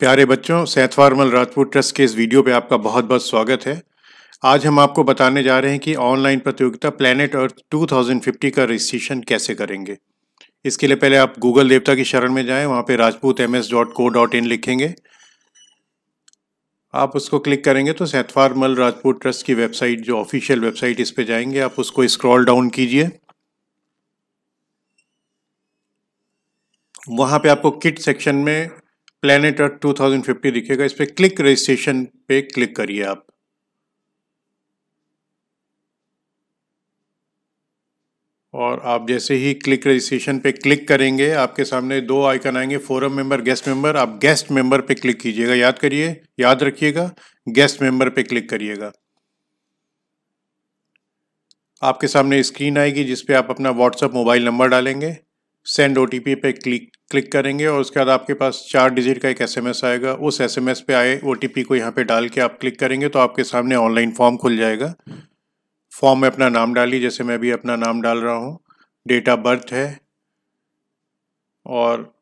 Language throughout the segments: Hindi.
प्यारे बच्चों सेहत राजपूत ट्रस्ट के इस वीडियो पे आपका बहुत बहुत स्वागत है आज हम आपको बताने जा रहे हैं कि ऑनलाइन प्रतियोगिता प्लानट अर्थ 2050 का रजिस्ट्रेशन कैसे करेंगे इसके लिए पहले आप गूगल देवता की शरण में जाएं वहाँ पे Rajput M S dot co dot in लिखेंगे आप उसको क्लिक करेंगे तो सेहत मल राजपूत ट्रस्ट की वेबसाइट जो ऑफिशियल वेबसाइट इस पर जाएंगे आप उसको स्क्रॉल डाउन कीजिए वहाँ पे आपको किट सेक्शन में प्लानट अर्थ फिफ्टी दिखेगा इस पर क्लिक रजिस्ट्रेशन पे क्लिक करिए आप और आप जैसे ही क्लिक रजिस्ट्रेशन पे क्लिक करेंगे आपके सामने दो आइकन आएंगे फोरम मेंबर गेस्ट मेंबर आप गेस्ट मेंबर पे क्लिक कीजिएगा याद करिए याद रखिएगा गेस्ट मेंबर पे क्लिक करिएगा आपके सामने स्क्रीन आएगी जिसपे आप अपना व्हाट्सअप मोबाइल नंबर डालेंगे सेंड ओ पे क्लिक क्लिक करेंगे और उसके बाद आपके पास चार डिजिट का एक एसएमएस आएगा उस एसएमएस पे आए ओ को यहाँ पे डाल के आप क्लिक करेंगे तो आपके सामने ऑनलाइन फॉर्म खुल जाएगा फॉर्म में अपना नाम डालिए जैसे मैं भी अपना नाम डाल रहा हूँ डेट ऑफ बर्थ है और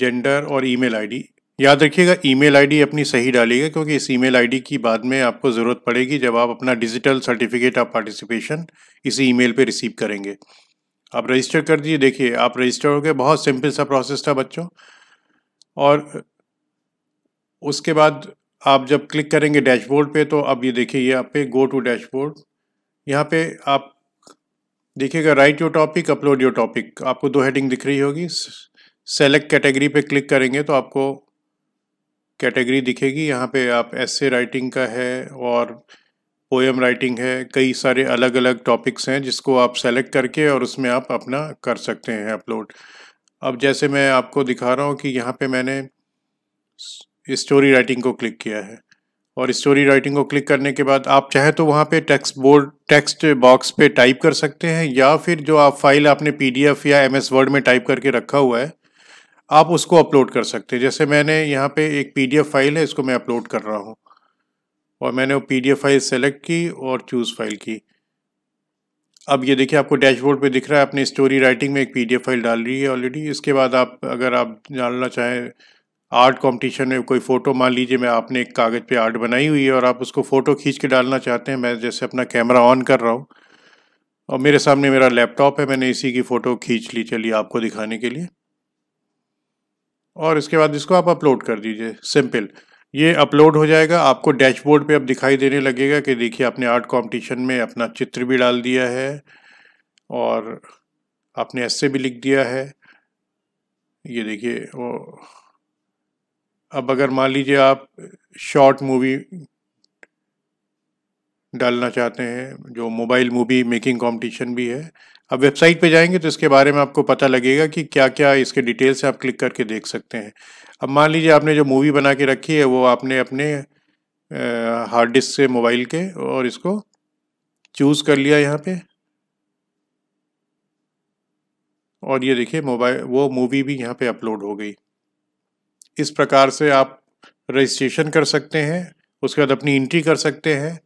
जेंडर और ईमेल आईडी याद रखिएगा ईमेल आईडी अपनी सही डालिएगा क्योंकि इस ईमेल आईडी की बाद में आपको ज़रूरत पड़ेगी जब आप अपना डिजिटल सर्टिफिकेट ऑफ पार्टिसिपेशन इसी ईमेल पे रिसीव करेंगे आप रजिस्टर कर दीजिए देखिए आप रजिस्टर हो गए बहुत सिंपल सा प्रोसेस था बच्चों और उसके बाद आप जब क्लिक करेंगे डैशबोर्ड पे तो अब ये देखिए आप पे गो टू डैशबोर्ड यहाँ पे आप देखिएगा write your topic upload your topic आपको दो हेडिंग दिख रही होगी सेलेक्ट कैटेगरी पे क्लिक करेंगे तो आपको कैटेगरी दिखेगी यहाँ पे आप एसे राइटिंग का है और पोएम राइटिंग है कई सारे अलग अलग टॉपिक्स हैं जिसको आप सेलेक्ट करके और उसमें आप अपना कर सकते हैं अपलोड अब जैसे मैं आपको दिखा रहा हूँ कि यहाँ पे मैंने स्टोरी राइटिंग को क्लिक किया है और स्टोरी राइटिंग को क्लिक करने के बाद आप चाहें तो वहाँ पे टेक्स्ट बोर्ड टेक्स्ट बॉक्स पे टाइप कर सकते हैं या फिर जो आप फाइल आपने पीडीएफ या एमएस वर्ड में टाइप करके रखा हुआ है आप उसको अपलोड कर सकते हैं जैसे मैंने यहाँ पे एक पीडीएफ फाइल है इसको मैं अपलोड कर रहा हूँ और मैंने वो पी फाइल सेलेक्ट की और चूज़ फाइल की अब ये देखिए आपको डैशबोर्ड पे दिख रहा है आपने स्टोरी राइटिंग में एक पीडीएफ फाइल डाल रही है ऑलरेडी इसके बाद आप अगर आप डालना चाहें आर्ट कंपटीशन में कोई फ़ोटो मान लीजिए मैं आपने एक कागज़ पे आर्ट बनाई हुई है और आप उसको फ़ोटो खींच के डालना चाहते हैं मैं जैसे अपना कैमरा ऑन कर रहा हूँ और मेरे सामने मेरा लैपटॉप है मैंने इसी की फ़ोटो खींच ली चलिए आपको दिखाने के लिए और इसके बाद इसको आप अपलोड कर दीजिए सिंपल ये अपलोड हो जाएगा आपको डैशबोर्ड पे अब दिखाई देने लगेगा कि देखिए आपने आर्ट कंपटीशन में अपना चित्र भी डाल दिया है और आपने ऐसे भी लिख दिया है ये देखिए वो अब अगर मान लीजिए आप शॉर्ट मूवी डालना चाहते हैं जो मोबाइल मूवी मेकिंग कंपटीशन भी है अब वेबसाइट पे जाएंगे तो इसके बारे में आपको पता लगेगा कि क्या क्या इसके डिटेल्स आप क्लिक करके देख सकते हैं अब मान लीजिए आपने जो मूवी बना के रखी है वो आपने अपने हार्ड डिस्क से मोबाइल के और इसको चूज़ कर लिया यहाँ पे और ये देखिए मोबाइल वो मूवी भी यहाँ पे अपलोड हो गई इस प्रकार से आप रजिस्ट्रेशन कर सकते हैं उसके बाद अपनी इंट्री कर सकते हैं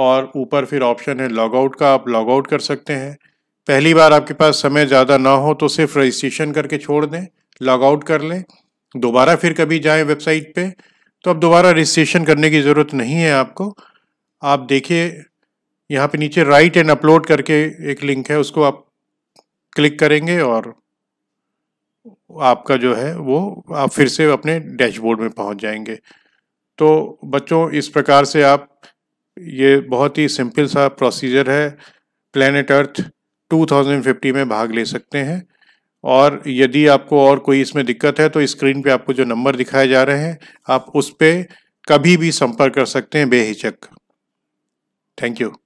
और ऊपर फिर ऑप्शन है लॉगआउट का आप लॉगआउट कर सकते हैं पहली बार आपके पास समय ज़्यादा ना हो तो सिर्फ रजिस्ट्रेशन करके छोड़ दें लॉगआउट कर लें दोबारा फिर कभी जाएं वेबसाइट पे तो अब दोबारा रजिस्ट्रेशन करने की ज़रूरत नहीं है आपको आप देखिए यहाँ पे नीचे राइट एंड अपलोड करके एक लिंक है उसको आप क्लिक करेंगे और आपका जो है वो आप फिर से अपने डैशबोर्ड में पहुँच जाएंगे तो बच्चों इस प्रकार से आप ये बहुत ही सिंपल सा प्रोसीजर है प्लानट अर्थ 2050 में भाग ले सकते हैं और यदि आपको और कोई इसमें दिक्कत है तो स्क्रीन पे आपको जो नंबर दिखाए जा रहे हैं आप उस पर कभी भी संपर्क कर सकते हैं बेहिचक थैंक यू